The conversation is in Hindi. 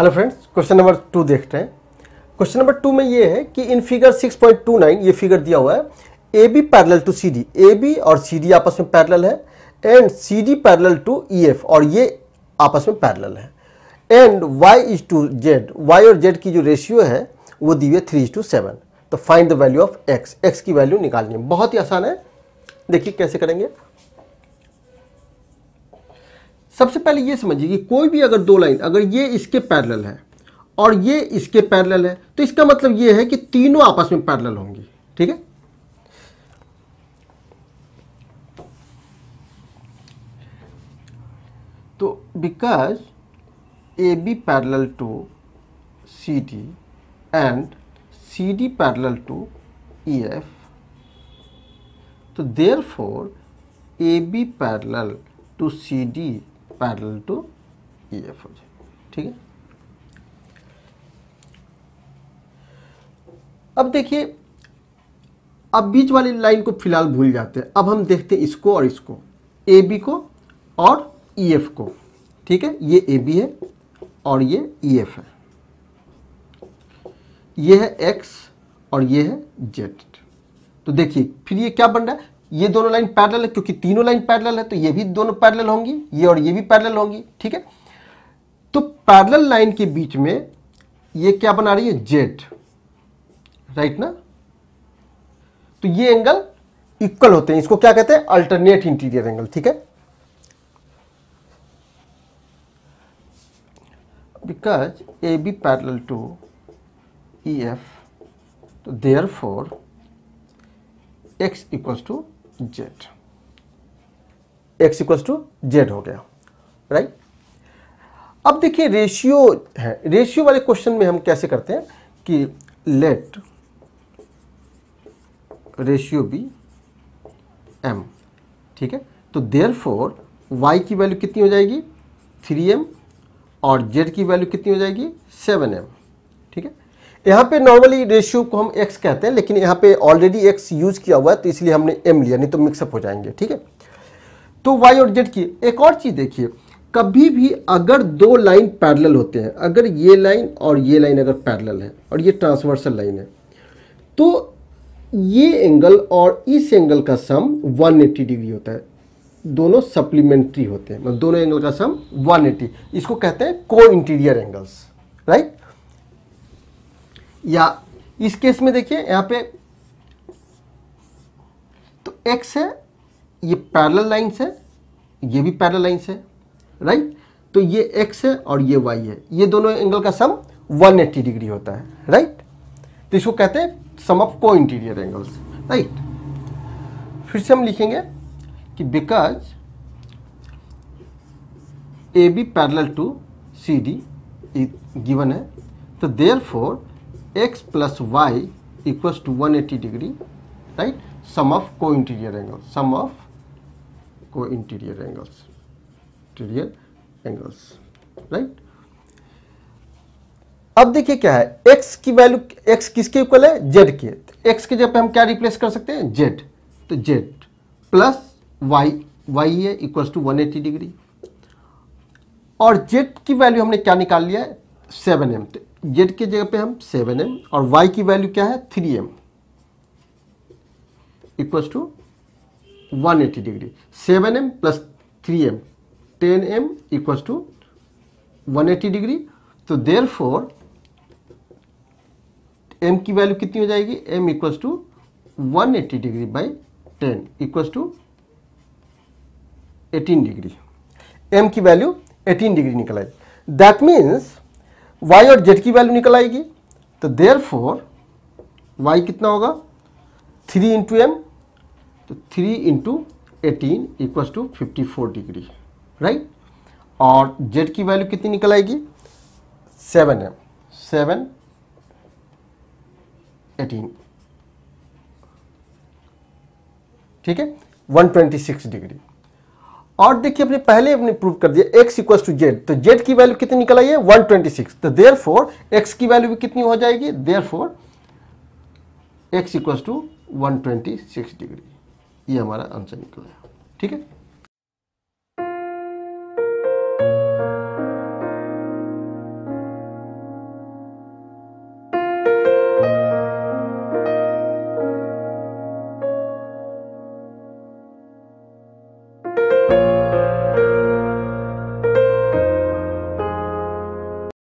hello friends question number two देखते हैं क्वेश्चन नंबर टू में ये है कि इन फिगर 6.29 ये फिगर दिया हुआ है A B parallel to C D A B और सी डी आपस में पैरल है and C D parallel to E F और ये आपस में पैरल है and Y is to Z Y और जेड की जो रेशियो है वो दी हुई है थ्री इज टू सेवन तो find the value of X X की वैल्यू निकालनी है बहुत ही आसान है देखिए कैसे करेंगे सबसे पहले ये समझिए कि कोई भी अगर दो लाइन अगर ये इसके पैरेलल है और ये इसके पैरेलल है तो इसका मतलब ये है कि तीनों आपस में पैरेलल होंगी ठीक है तो because A B parallel to C D and C D parallel to E F तो therefore A B parallel C D parallel to E F हो जाए ठीक है अब देखिए अब बीच वाली लाइन को फिलहाल भूल जाते हैं अब हम देखते हैं इसको और इसको ए बी को और ई e एफ को ठीक है ये ए बी है और ये ई e एफ है ये है एक्स और ये है जेड तो देखिए फिर ये क्या बन रहा है ये दोनों लाइन पैरेलल है क्योंकि तीनों लाइन पैरेलल है तो ये भी दोनों पैरेलल होंगी ये और ये भी पैरेलल होंगी ठीक है तो पैरेलल लाइन के बीच में ये क्या बना रही है जेड राइट ना तो ये एंगल इक्वल होते हैं इसको क्या कहते हैं अल्टरनेट इंटीरियर एंगल ठीक है because A B AB to E F so therefore X equal to Z X equals to Z हो गया राइट अब देखिए रेशियो है रेशियो वाले क्वेश्चन में हम कैसे करते हैं कि लेट रेशियो बी एम ठीक है तो देयर फोर वाई की वैल्यू कितनी हो जाएगी थ्री एम और जेड की वैल्यू कितनी हो जाएगी सेवन एम ठीक है यहाँ पे नॉर्मली रेशियो को हम एक्स कहते हैं लेकिन यहाँ पे ऑलरेडी एक्स यूज़ किया हुआ है तो इसलिए हमने एम लिया नहीं तो मिक्सअप हो जाएंगे ठीक है तो वाई और जेड की एक और चीज़ देखिए कभी भी अगर दो लाइन पैरेलल होते हैं अगर ये लाइन और ये लाइन अगर पैरेलल है और ये ट्रांसवर्सल लाइन है तो ये एंगल और इस एंगल का सम 180 डिग्री होता है दोनों सप्लीमेंट्री होते हैं मतलब दोनों एंगल का सम 180 इसको कहते हैं को इंटीरियर एंगल्स राइट या इस केस में देखिए यहाँ पे तो एक्स है ये पैरल लाइन्स है ये भी पैरल लाइन्स है राइट तो ये एक्स है और ये वाई है ये दोनों एंगल का सम 180 डिग्री होता है राइट तो इसको कहते हैं सम ऑफ को इंटीरियर एंगल्स राइट फिर से हम लिखेंगे कि because A B parallel to C D given है तो therefore x plus y equals to 180 degree right sum of co-interior angles sum of co-interior angles interior angles right अब देखिए क्या है x की वैल्यू x किसके इक्वल है z के x के जगह पे हम क्या रिप्लेस कर सकते हैं z तो z प्लस y y है इक्वल्स टू 180 डिग्री और z की वैल्यू हमने क्या निकाल लिया है सेवन एम तो जेड के जगह पे हम सेवन एम और वाई की वैल्यू क्या है three M equals to one eighty degree seven M plus three M ten M equals to one eighty degree तो देर फोर एम की वैल्यू कितनी हो जाएगी M equals to one eighty degree by ten equals to eighteen degree M की वैल्यू एटीन डिग्री निकल आई दैट मीन्स y और z की वैल्यू निकल आएगी तो देर फोर वाई कितना होगा थ्री इंटू एम तो three into eighteen equal to fifty four degree right और जेड की वैल्यू कितनी निकल आएगी सेवन एम सेवन एटीन ठीक है वन ट्वेंटी सिक्स डिग्री और देखिए अपने पहले अपने प्रूव कर दिया x इक्वल टू जेड तो जेड की वैल्यू कितनी निकल आई है 126 तो देर फोर एक्स की वैल्यू भी कितनी हो जाएगी therefore X equal to one degree ये हमारा आंसर निकला ठीक है